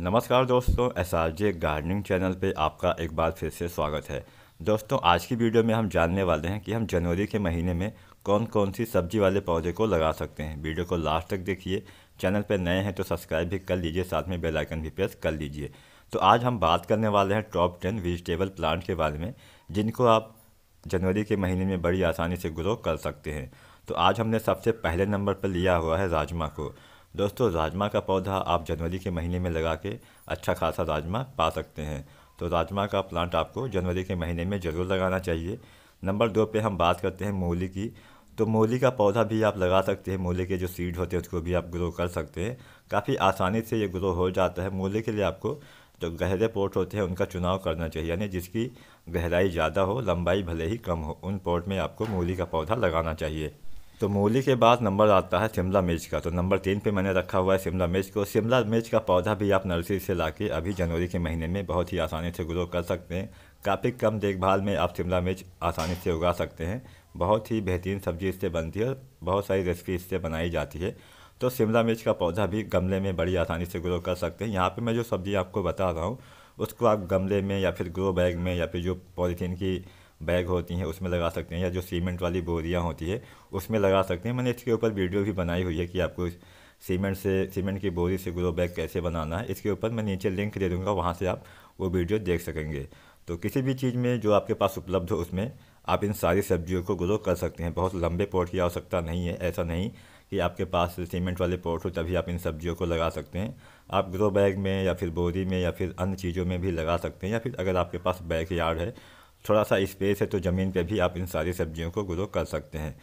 नमस्कार दोस्तों S R J gardening channel पे आपका एक बार फिर से स्वागत है दोस्तों आज की वीडियो में हम जानने वाले हैं कि हम जनवरी के महीने में कौन कौन सी सब्जी वाले पौधे को लगा सकते हैं वीडियो को लास्ट तक देखिए चैनल पर नए हैं तो सब्सक्राइब भी कर लीजिए साथ में बेल आइकन भी प्रेस कर लीजिए तो आज हम बात करने वाले हैं टॉप टेन वेजिटेबल प्लांट के बारे में जिनको आप जनवरी के महीने में बड़ी आसानी से ग्रो कर सकते हैं तो आज हमने सबसे पहले नंबर पर लिया हुआ है राजमा को दोस्तों राजमा का पौधा आप जनवरी के महीने में लगा के अच्छा खासा राजमा पा सकते हैं तो राजमा का प्लांट आपको जनवरी के महीने में ज़रूर लगाना चाहिए नंबर दो पे हम बात करते हैं मूली की तो मूली का पौधा भी आप लगा सकते हैं मूली के जो सीड होते हैं उसको भी आप ग्रो कर सकते हैं काफ़ी आसानी से ये ग्रो हो जाता है मूली के लिए आपको जो गहरे पोर्ट होते हैं उनका चुनाव करना चाहिए यानी जिसकी गहराई ज़्यादा हो लंबाई भले ही कम हो उन पोर्ट में आपको मूली का पौधा लगाना चाहिए तो मूली के बाद नंबर आता है शिमला मिर्च का तो नंबर तीन पे मैंने रखा हुआ है शिमला मिर्च को शिमला मिर्च का पौधा भी आप नर्सरी से ला के अभी जनवरी के महीने में बहुत ही आसानी से ग्रो कर सकते हैं काफ़ी कम देखभाल में आप शिमला मिर्च आसानी से उगा सकते हैं बहुत ही बेहतरीन सब्जी इससे बनती है और बहुत सारी रेसिपी इससे बनाई जाती है तो शिमला मिर्च का पौधा भी गमले में बड़ी आसानी से ग्रो कर सकते हैं यहाँ पर मैं जो सब्ज़ी आपको बता रहा हूँ उसको आप गमले में या फिर ग्रो बैग में या फिर जो पॉलीथीन की बैग होती हैं उसमें लगा सकते हैं या जो सीमेंट वाली बोरियाँ होती है उसमें लगा सकते हैं मैंने इसके ऊपर वीडियो भी बनाई हुई है कि आपको सीमेंट से सीमेंट की बोरी से ग्रो बैग कैसे बनाना है इसके ऊपर मैं नीचे लिंक दे दूँगा वहाँ से आप वो वीडियो देख सकेंगे तो किसी भी चीज़ में जो आपके पास उपलब्ध हो उसमें आप इन सारी सब्जियों को ग्रो कर सकते हैं बहुत लंबे पॉट की आवश्यकता नहीं है ऐसा नहीं कि आपके पास सीमेंट वाले पॉट हो तभी आप इन सब्जियों को लगा सकते हैं आप ग्रो बैग में या फिर बोरी में या फिर अन्य चीज़ों में भी लगा सकते हैं या फिर अगर आपके पास बैक यार्ड है थोड़ा सा स्पेस है तो ज़मीन पे भी आप इन सारी सब्जियों को ग्रो कर सकते हैं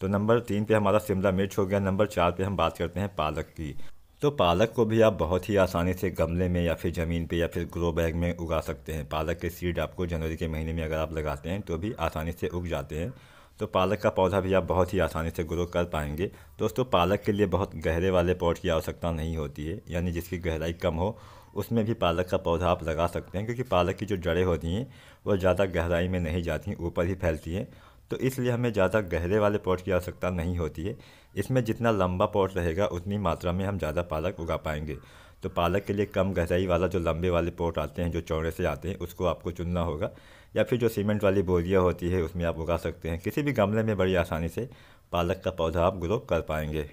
तो नंबर तीन पे हमारा शिमला मिर्च हो गया नंबर चार पे हम बात करते हैं पालक की तो पालक को भी आप बहुत ही आसानी से गमले में या फिर ज़मीन पे या फिर ग्रो बैग में उगा सकते हैं पालक के सीड आपको जनवरी के महीने में अगर आप लगाते हैं तो भी आसानी से उग जाते हैं तो पालक का पौधा भी आप बहुत ही आसानी से ग्रो कर पाएंगे दोस्तों पालक के लिए बहुत गहरे वाले पॉट की आवश्यकता नहीं होती है यानी जिसकी गहराई कम हो उसमें भी पालक का पौधा आप लगा सकते हैं क्योंकि पालक की जो जड़ें होती हैं वो ज़्यादा गहराई में नहीं जाती ऊपर ही फैलती हैं तो इसलिए हमें ज़्यादा गहरे वाले पॉट की आवश्यकता नहीं होती है इसमें जितना लंबा पॉट रहेगा उतनी मात्रा में हम ज़्यादा पालक उगा पाएंगे तो पालक के लिए कम गहराई वाला जो लंबे वाले पोट आते हैं जो चौड़े से आते हैं उसको आपको चुनना होगा या फिर जो सीमेंट वाली बोरियाँ होती है उसमें आप उगा सकते हैं किसी भी गमले में बड़ी आसानी से पालक का पौधा आप ग्रो कर पाएंगे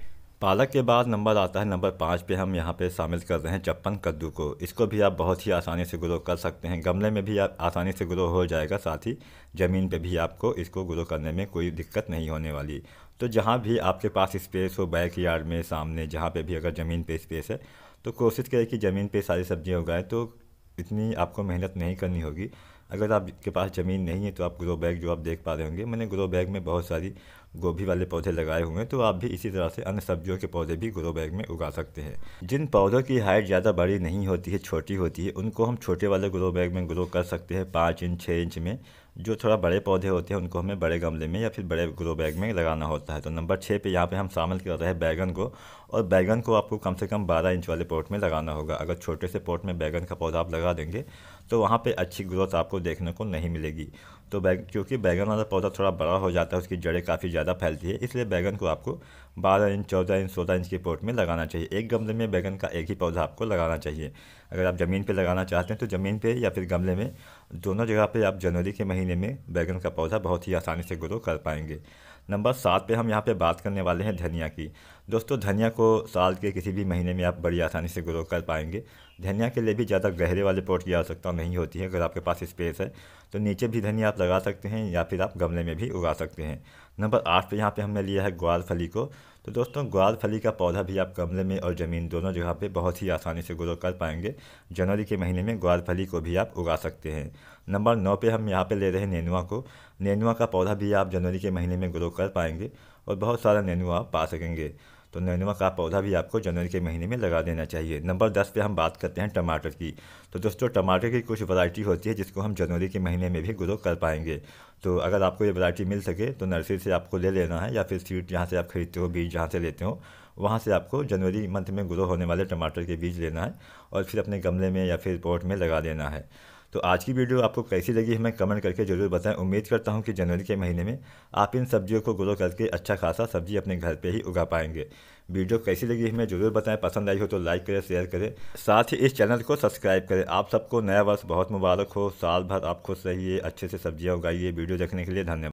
पालक के बाद नंबर आता है नंबर पाँच पे हम यहाँ पे शामिल कर रहे हैं चप्पन कद्दू को इसको भी आप बहुत ही आसानी से ग्रो कर सकते हैं गमले में भी आप आसानी से ग्रो हो जाएगा साथ ही ज़मीन पे भी आपको इसको ग्रो करने में कोई दिक्कत नहीं होने वाली तो जहाँ भी आपके पास स्पेस हो बैक यार्ड में सामने जहाँ पे भी अगर ज़मीन पे स्पेस है तो कोशिश करें कि ज़मीन पे सारी सब्ज़ियाँ उगाएं तो इतनी आपको मेहनत नहीं करनी होगी अगर आपके पास ज़मीन नहीं है तो आप ग्रो बैग जो आप देख पा रहे होंगे मैंने ग्रो बैग में बहुत सारी गोभी वाले पौधे लगाए हुए हैं तो आप भी इसी तरह से अन्य सब्जियों के पौधे भी ग्रो बैग में उगा सकते हैं जिन पौधों की हाइट ज़्यादा बड़ी नहीं होती है छोटी होती है उनको हम छोटे वाले ग्रो बैग में ग्रो कर सकते हैं पाँच इंच छः इंच में जो थोड़ा बड़े पौधे होते हैं उनको हमें बड़े गमले में या फिर बड़े ग्रो बैग में लगाना होता है तो नंबर छः पे यहाँ पे हम शामिल कर रहे हैं बैगन को और बैगन को आपको कम से कम 12 इंच वाले पॉट में लगाना होगा अगर छोटे से पॉट में बैगन का पौधा आप लगा देंगे तो वहाँ पर अच्छी ग्रोथ आपको देखने को नहीं मिलेगी तो बैग क्योंकि बैगन वाला पौधा थोड़ा बड़ा हो जाता है उसकी जड़ें काफ़ी ज़्यादा फैलती है इसलिए बैगन को आपको बारह इंच चौदह इंच सोलह इंच के पोर्ट में लगाना चाहिए एक गमले में बैगन का एक ही पौधा आपको लगाना चाहिए अगर आप ज़मीन पर लगाना चाहते हैं तो ज़मीन पर या फिर गमले में दोनों जगह पर आप जनवरी के महीने में बैगन का पौधा बहुत ही आसानी से ग्रो कर पाएंगे नंबर सात पे हम यहाँ पे बात करने वाले हैं धनिया की दोस्तों धनिया को साल के किसी भी महीने में आप बड़ी आसानी से ग्रो कर पाएंगे धनिया के लिए भी ज़्यादा गहरे वाले पॉट की आवश्यकता नहीं होती है अगर आपके पास स्पेस है तो नीचे भी धनिया आप लगा सकते हैं या फिर आप गमले में भी उगा सकते हैं नंबर आठ पे यहाँ पे हमने लिया है ग्वाल फली को तो दोस्तों ग्वाल फली का पौधा भी आप गमले में और ज़मीन दोनों जगह पर बहुत ही आसानी से ग्रो कर पाएंगे जनवरी के महीने में ग्वार फली को भी आप उगा सकते हैं नंबर नौ पर हम यहाँ पर ले रहे हैं नेनुआ को नेनुआ का पौधा भी आप जनवरी के महीने में ग्रो कर पाएंगे और बहुत सारा नेनुआ आप पा सकेंगे तो नैनवा का पौधा भी आपको जनवरी के महीने में लगा देना चाहिए नंबर दस पे हम बात करते हैं टमाटर की तो दोस्तों टमाटर की कुछ वैरायटी होती है जिसको हम जनवरी के महीने में भी ग्रो कर पाएंगे तो अगर आपको ये वैरायटी मिल सके तो नर्सरी से आपको ले लेना है या फिर सीट जहाँ से आप खरीदते हो बीज जहाँ से लेते हो वहाँ से आपको जनवरी मंथ में ग्रो होने वाले टमाटर के बीज लेना है और फिर अपने गमले में या फिर पॉट में लगा देना है तो आज की वीडियो आपको कैसी लगी हमें कमेंट करके ज़रूर बताएं उम्मीद करता हूँ कि जनवरी के महीने में आप इन सब्जियों को ग्रो करके अच्छा खासा सब्जी अपने घर पर ही उगा पाएंगे वीडियो कैसी लगी हमें ज़रूर बताएं पसंद आई हो तो लाइक करें शेयर करें साथ ही इस चैनल को सब्सक्राइब करें आप सबको नया वर्ष बहुत मुबारक हो साल भर आप खुश रहिए अच्छे से सब्जियाँ उगाइए वीडियो देखने के लिए धन्यवाद